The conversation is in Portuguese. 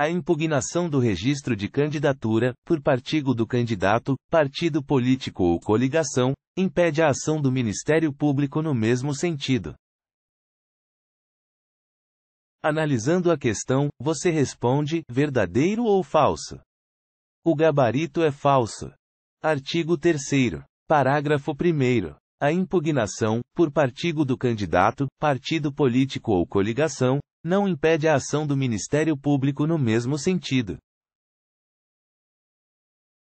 a impugnação do registro de candidatura, por partido do candidato, partido político ou coligação, impede a ação do Ministério Público no mesmo sentido. Analisando a questão, você responde: verdadeiro ou falso? O gabarito é falso. Artigo 3. Parágrafo 1. A impugnação, por partido do candidato, partido político ou coligação, não impede a ação do Ministério Público no mesmo sentido.